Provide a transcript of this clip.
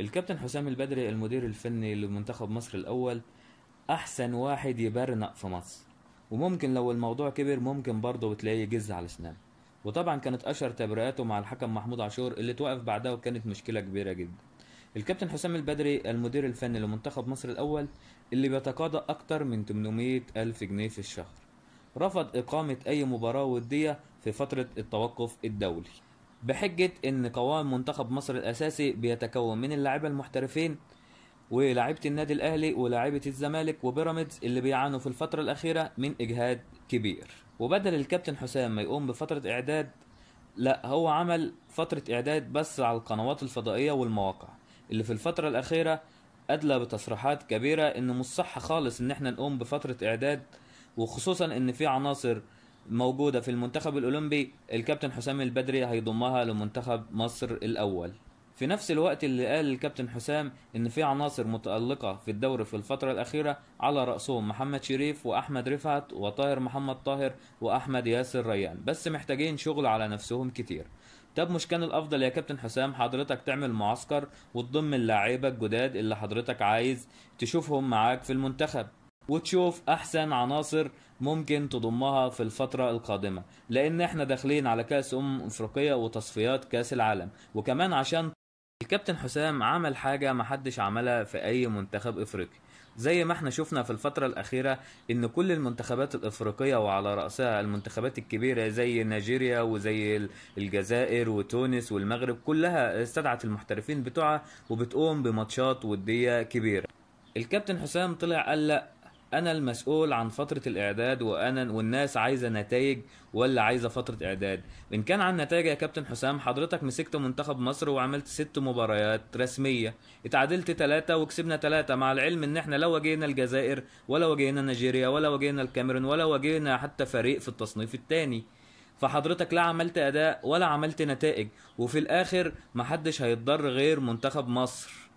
الكابتن حسام البدري المدير الفني لمنتخب مصر الأول أحسن واحد يبرنق في مصر وممكن لو الموضوع كبر ممكن برضه بتلاقيه جز على سنان وطبعا كانت أشهر تبرئاته مع الحكم محمود عاشور اللي توقف بعدها وكانت مشكلة كبيرة جدا الكابتن حسام البدري المدير الفني لمنتخب مصر الأول اللي بيتقاضى أكتر من 800 ألف جنيه في الشهر رفض إقامة أي مباراة ودية في فترة التوقف الدولي بحجة إن قوام منتخب مصر الأساسي بيتكون من اللاعيبة المحترفين ولاعيبة النادي الأهلي ولاعيبة الزمالك وبيراميدز اللي بيعانوا في الفترة الأخيرة من إجهاد كبير وبدل الكابتن حسام ما يقوم بفترة إعداد لا هو عمل فترة إعداد بس على القنوات الفضائية والمواقع اللي في الفترة الأخيرة أدلى بتصريحات كبيرة إن مش صح خالص إن إحنا نقوم بفترة إعداد وخصوصا إن في عناصر موجودة في المنتخب الأولمبي الكابتن حسام البدري هيضمها لمنتخب مصر الأول في نفس الوقت اللي قال الكابتن حسام ان في عناصر متألقة في الدوري في الفترة الأخيرة على رأسهم محمد شريف وأحمد رفعت وطاهر محمد طاهر وأحمد ياسر ريان بس محتاجين شغل على نفسهم كتير طب مش كان الافضل يا كابتن حسام حضرتك تعمل معسكر وتضم اللعيبه الجداد اللي حضرتك عايز تشوفهم معاك في المنتخب وتشوف احسن عناصر ممكن تضمها في الفترة القادمة لان احنا داخلين على كاس امم افريقية وتصفيات كاس العالم وكمان عشان الكابتن حسام عمل حاجة محدش عملها في اي منتخب افريقي زي ما احنا شفنا في الفترة الأخيرة إن كل المنتخبات الأفريقية وعلى رأسها المنتخبات الكبيرة زي نيجيريا وزي الجزائر وتونس والمغرب كلها استدعت المحترفين بتوعها وبتقوم بماتشات ودية كبيرة الكابتن حسام طلع قال لأ انا المسؤول عن فتره الاعداد وانا والناس عايزه نتائج ولا عايزه فتره اعداد ان كان عن نتائج يا كابتن حسام حضرتك مسكت منتخب مصر وعملت ست مباريات رسميه اتعادلت ثلاثه وكسبنا ثلاثه مع العلم ان احنا لا واجهنا الجزائر ولا واجهنا نيجيريا ولا واجهنا الكاميرون ولا واجهنا حتى فريق في التصنيف الثاني فحضرتك لا عملت اداء ولا عملت نتائج وفي الاخر محدش هيتضر غير منتخب مصر